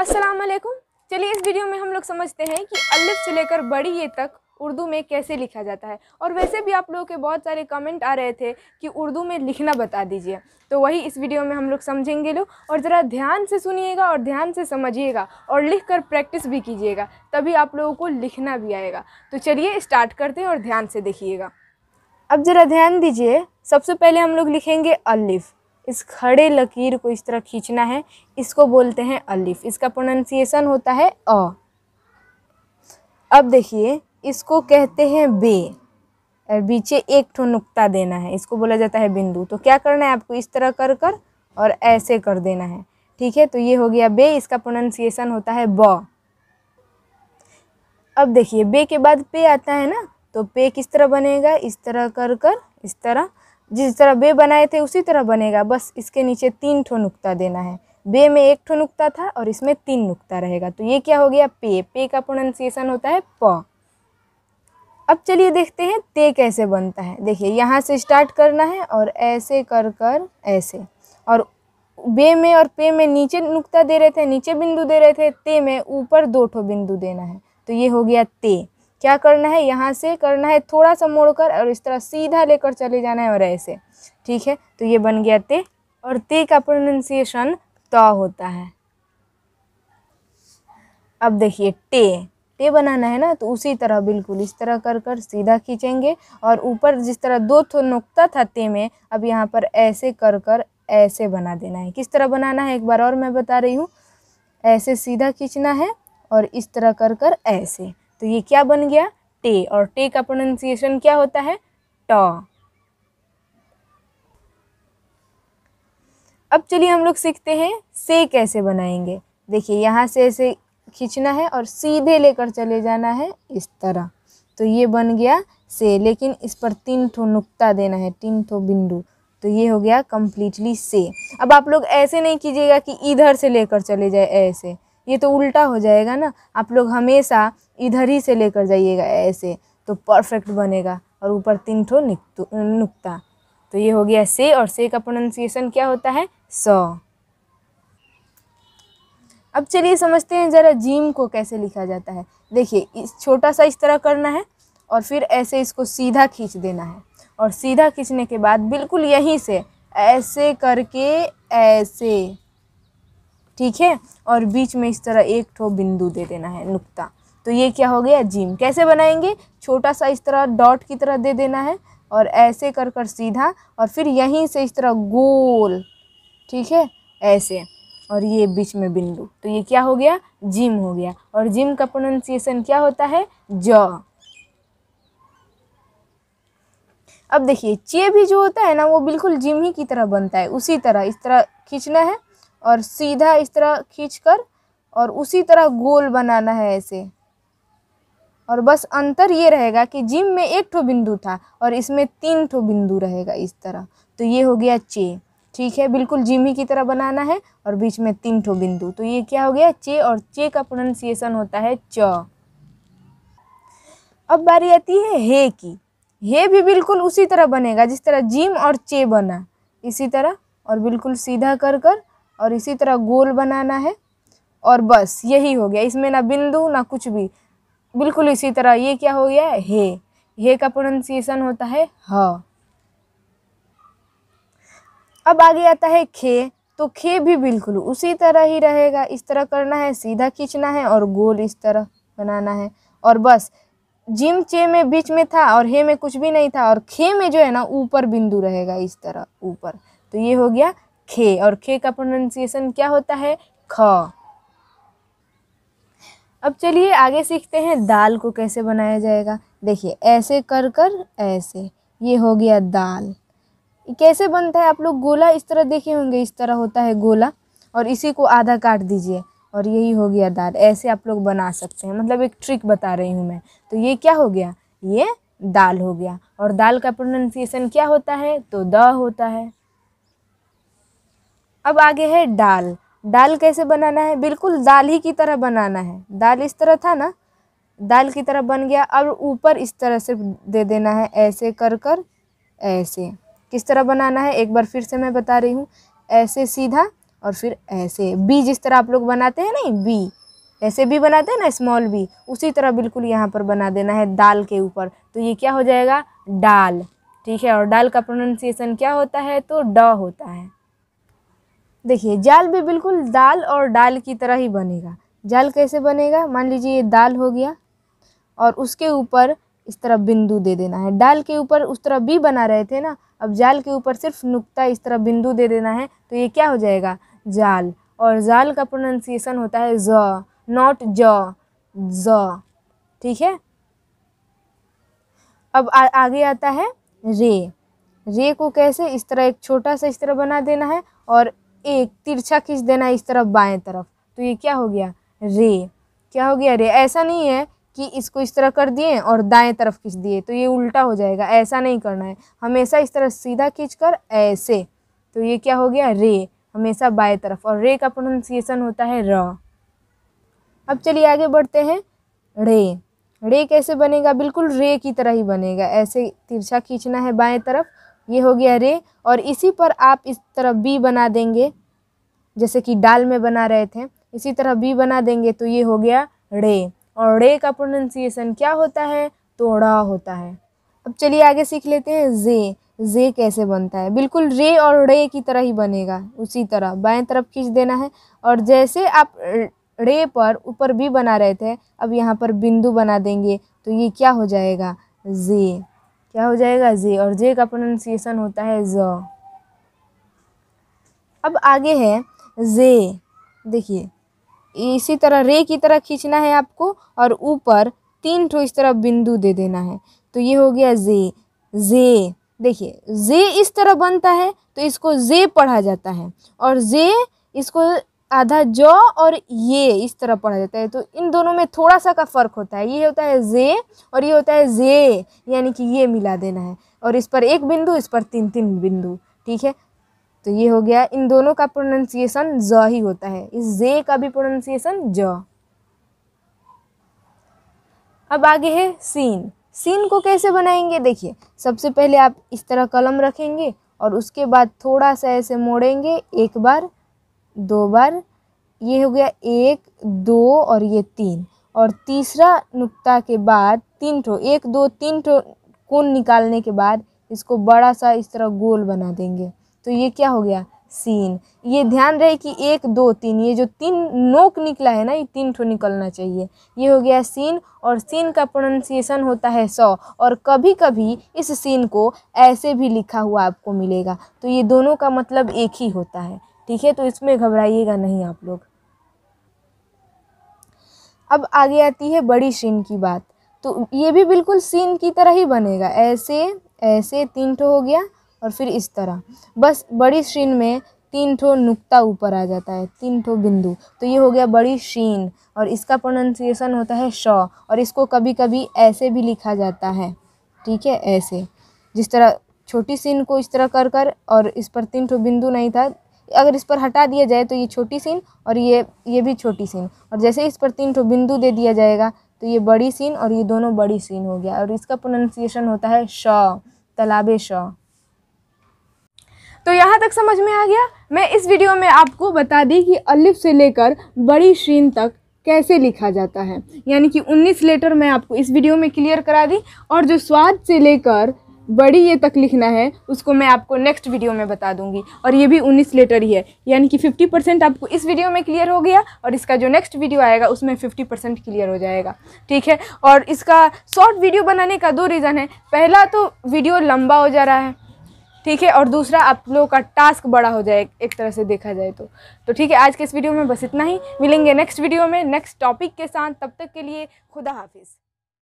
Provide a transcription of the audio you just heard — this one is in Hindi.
अस्सलाम वालेकुम चलिए इस वीडियो में हम लोग समझते हैं कि अलिफ से लेकर बड़ी ये तक उर्दू में कैसे लिखा जाता है और वैसे भी आप लोगों के बहुत सारे कमेंट आ रहे थे कि उर्दू में लिखना बता दीजिए तो वही इस वीडियो में हम लोग समझेंगे लोग और ज़रा ध्यान से सुनिएगा और ध्यान से समझिएगा और लिख कर प्रैक्टिस भी कीजिएगा तभी आप लोगों को लिखना भी आएगा तो चलिए स्टार्ट करते हैं और ध्यान से देखिएगा अब ज़रा ध्यान दीजिए सबसे पहले हम लोग लिखेंगे अलिफ़ इस खड़े लकीर को इस तरह खींचना है इसको बोलते हैं अलिफ इसका प्रोनाउंसिएशन होता है अ अब देखिए इसको कहते हैं बे बीचे एक ठो नुक्ता देना है इसको बोला जाता है बिंदु तो क्या करना है आपको इस तरह कर कर और ऐसे कर देना है ठीक है तो ये हो गया बे इसका प्रोनाउंसिएशन होता है ब अब देखिए बे के बाद पे आता है ना तो पे किस तरह बनेगा इस तरह कर कर इस तरह जिस तरह बे बनाए थे उसी तरह बनेगा बस इसके नीचे तीन ठो नुकता देना है बे में एक ठो नुकता था और इसमें तीन नुकता रहेगा तो ये क्या हो गया पे पे का प्रोनाउंसिएशन होता है प अब चलिए देखते हैं ते कैसे बनता है देखिए यहाँ से स्टार्ट करना है और ऐसे कर कर ऐसे और बे में और पे में नीचे नुकता दे रहे थे नीचे बिंदु दे रहे थे ते में ऊपर दो ठो बिंदु देना है तो ये हो गया ते क्या करना है यहाँ से करना है थोड़ा सा मोड़ कर और इस तरह सीधा लेकर चले जाना है और ऐसे ठीक है तो ये बन गया ते और ते का प्रोनंसिएशन त होता है अब देखिए टे टे बनाना है ना तो उसी तरह बिल्कुल इस तरह कर कर सीधा खींचेंगे और ऊपर जिस तरह दो थो नुकता था ते में अब यहाँ पर ऐसे कर कर ऐसे बना देना है किस तरह बनाना है एक बार और मैं बता रही हूँ ऐसे सीधा खींचना है और इस तरह कर कर ऐसे तो ये क्या बन गया टे और टे का प्रोनाउंसिएशन क्या होता है ट अब चलिए हम लोग सीखते हैं से कैसे बनाएंगे देखिए यहाँ से ऐसे खींचना है और सीधे लेकर चले जाना है इस तरह तो ये बन गया से लेकिन इस पर तीन ठो नुक्ता देना है तीन ठो बिंदु तो ये हो गया कम्प्लीटली से अब आप लोग ऐसे नहीं कीजिएगा कि इधर से लेकर चले जाए ऐसे ये तो उल्टा हो जाएगा ना आप लोग हमेशा इधर ही से लेकर जाइएगा ऐसे तो परफेक्ट बनेगा और ऊपर तीन ठो नुकता तो ये हो गया से और से का प्रोनाउंसिएशन क्या होता है सौ अब चलिए समझते हैं ज़रा जीम को कैसे लिखा जाता है देखिए इस छोटा सा इस तरह करना है और फिर ऐसे इसको सीधा खींच देना है और सीधा खींचने के बाद बिल्कुल यहीं से ऐसे करके ऐसे ठीक है और बीच में इस तरह एक ठो बिंदु दे देना है नुक्ता तो ये क्या हो गया जिम कैसे बनाएंगे छोटा सा इस तरह डॉट की तरह दे देना है और ऐसे कर कर सीधा और फिर यहीं से इस तरह गोल ठीक है ऐसे और ये बीच में बिंदु तो ये क्या हो गया जिम हो गया और जिम का प्रोनाउंसिएशन क्या होता है ज अब देखिए चे भी जो होता है ना वो बिल्कुल जिम ही की तरह बनता है उसी तरह इस तरह खींचना है और सीधा इस तरह खींच कर और उसी तरह गोल बनाना है ऐसे और बस अंतर ये रहेगा कि जिम में एक ठो बिंदु था और इसमें तीन ठो बिंदु रहेगा इस तरह तो ये हो गया चे ठीक है बिल्कुल जिम ही की तरह बनाना है और बीच में तीन ठो बिंदु तो ये क्या हो गया चे और चे का प्रोनंसिएशन होता है च अब बारी आती है हे की हे भी बिल्कुल उसी तरह बनेगा जिस तरह जिम और चे बना इसी तरह और बिल्कुल सीधा कर कर और इसी तरह गोल बनाना है और बस यही हो गया इसमें ना बिंदु ना कुछ भी बिल्कुल इसी तरह ये क्या हो गया हे हे का प्रोनाउंसिएशन होता है ह अब आगे आता है खे तो खे भी बिल्कुल उसी तरह ही रहेगा इस तरह करना है सीधा खींचना है और गोल इस तरह बनाना है और बस जिम चे में बीच में था और हे में कुछ भी नहीं था और खे में जो है ना ऊपर बिंदु रहेगा इस तरह ऊपर तो ये हो गया खे और खे का प्रोनाउंसिएशन क्या होता है ख अब चलिए आगे सीखते हैं दाल को कैसे बनाया जाएगा देखिए ऐसे कर कर ऐसे ये हो गया दाल कैसे बनता है आप लोग गोला इस तरह देखे होंगे इस तरह होता है गोला और इसी को आधा काट दीजिए और यही हो गया दाल ऐसे आप लोग बना सकते हैं मतलब एक ट्रिक बता रही हूँ मैं तो ये क्या हो गया ये दाल हो गया और दाल का प्रोनाउंसिएशन क्या होता है तो द होता है अब आगे है डाल डाल कैसे बनाना है बिल्कुल दाल ही की तरह बनाना है दाल इस तरह था ना दाल की तरह बन गया और ऊपर इस तरह सिर्फ दे देना है ऐसे कर कर ऐसे किस तरह बनाना है एक बार फिर से मैं बता रही हूँ ऐसे सीधा और फिर ऐसे बी जिस तरह आप लोग बनाते हैं नहीं बी ऐसे भी बनाते हैं ना स्मॉल बी उसी तरह बिल्कुल यहाँ पर बना देना है दाल के ऊपर तो ये क्या हो जाएगा डाल ठीक है और डाल का प्रोनाउंसिएशन क्या होता है तो ड होता है देखिए जाल भी बिल्कुल दाल और डाल की तरह ही बनेगा जाल कैसे बनेगा मान लीजिए ये दाल हो गया और उसके ऊपर इस तरह बिंदु दे देना है डाल के ऊपर उस तरह बी बना रहे थे ना अब जाल के ऊपर सिर्फ नुक्ता इस तरह बिंदु दे देना है तो ये क्या हो जाएगा जाल और जाल का प्रोनाउंसिएशन होता है ज नॉट ज ज ठीक है अब आ, आगे आता है रे रे को कैसे इस तरह एक छोटा सा इस तरह बना देना है और एक तिरछा खींच देना इस तरफ बाएं तरफ तो ये क्या हो गया रे क्या हो गया रे ऐसा नहीं है कि इसको इस तरह कर दिए और दाएं तरफ खींच दिए तो ये उल्टा हो जाएगा ऐसा नहीं करना है हमेशा इस तरह सीधा खींच कर ऐसे तो ये क्या हो गया रे हमेशा बाएं तरफ और रे का प्रोनाउंसिएशन होता है र अब चलिए आगे बढ़ते हैं रे रे कैसे बनेगा बिल्कुल रे की तरह ही बनेगा ऐसे तिरछा खींचना है बाएं तरफ ये हो गया रे और इसी पर आप इस तरह बी बना देंगे जैसे कि डाल में बना रहे थे इसी तरह बी बना देंगे तो ये हो गया रे और रे का प्रोनंसिएशन क्या होता है तोड़ा होता है अब चलिए आगे सीख लेते हैं जे जे कैसे बनता है बिल्कुल रे और रे की तरह ही बनेगा उसी तरह बाएं तरफ खींच देना है और जैसे आप रे पर ऊपर भी बना रहे थे अब यहाँ पर बिंदु बना देंगे तो ये क्या हो जाएगा जे क्या हो जाएगा जे और जे का प्रोनाउंसिएशन होता है ज अब आगे है जे देखिए इसी तरह रे की तरह खींचना है आपको और ऊपर तीन ठो इस तरह बिंदु दे देना है तो ये हो गया जे जे देखिए जे इस तरह बनता है तो इसको जे पढ़ा जाता है और जे इसको आधा ज और ये इस तरह पढ़ा जाता है तो इन दोनों में थोड़ा सा का फ़र्क होता है ये होता है जे और ये होता है जे यानी कि ये मिला देना है और इस पर एक बिंदु इस पर तीन तीन बिंदु ठीक है तो ये हो गया इन दोनों का प्रोनाउंसिएशन ज ही होता है इस जे का भी प्रोनाउंसिएशन ज अब आगे है सीन सीन को कैसे बनाएंगे देखिए सबसे पहले आप इस तरह कलम रखेंगे और उसके बाद थोड़ा सा ऐसे मोड़ेंगे एक बार दो बार ये हो गया एक दो और ये तीन और तीसरा नुक्ता के बाद तीन ठो एक दो तीन ठो कोन निकालने के बाद इसको बड़ा सा इस तरह गोल बना देंगे तो ये क्या हो गया सीन ये ध्यान रहे कि एक दो तीन ये जो तीन नोक निकला है ना ये तीन ठो निकलना चाहिए ये हो गया सीन और सीन का प्रोनंसिएशन होता है सौ और कभी कभी इस सीन को ऐसे भी लिखा हुआ आपको मिलेगा तो ये दोनों का मतलब एक ही होता है ठीक है तो इसमें घबराइएगा नहीं आप लोग अब आगे आती है बड़ी सीन की बात तो ये भी बिल्कुल सीन की तरह ही बनेगा ऐसे ऐसे तीन ठो हो गया और फिर इस तरह बस बड़ी सीन में तीन ठो नुक्ता ऊपर आ जाता है तीन ठो बिंदु तो ये हो गया बड़ी शीन और इसका प्रोनाउंसिएशन होता है शॉ और इसको कभी कभी ऐसे भी लिखा जाता है ठीक है ऐसे जिस तरह छोटी सीन को इस तरह कर कर और इस पर तीन ठो बिंदु नहीं था अगर इस पर हटा दिया जाए तो ये छोटी सीन और ये ये भी छोटी सीन और जैसे इस पर तीन ठो बिंदु दे दिया जाएगा तो ये बड़ी सीन और ये दोनों बड़ी सीन हो गया और इसका प्रोनाउंसिएशन होता है श तालाबे श तो यहाँ तक समझ में आ गया मैं इस वीडियो में आपको बता दी कि अलिफ से लेकर बड़ी शीन तक कैसे लिखा जाता है यानी कि 19 लेटर मैं आपको इस वीडियो में क्लियर करा दी और जो स्वाद से लेकर बड़ी ये तक लिखना है उसको मैं आपको नेक्स्ट वीडियो में बता दूंगी और ये भी उन्नीस लेटर ही है यानी कि फिफ्टी परसेंट आपको इस वीडियो में क्लियर हो गया और इसका जो नेक्स्ट वीडियो आएगा उसमें फिफ्टी परसेंट क्लियर हो जाएगा ठीक है और इसका शॉर्ट वीडियो बनाने का दो रीज़न है पहला तो वीडियो लंबा हो जा रहा है ठीक है और दूसरा आप लोगों का टास्क बड़ा हो जाए एक तरह से देखा जाए तो तो ठीक है आज के इस वीडियो में बस इतना ही मिलेंगे नेक्स्ट वीडियो में नेक्स्ट टॉपिक के साथ तब तक के लिए खुदा हाफिज़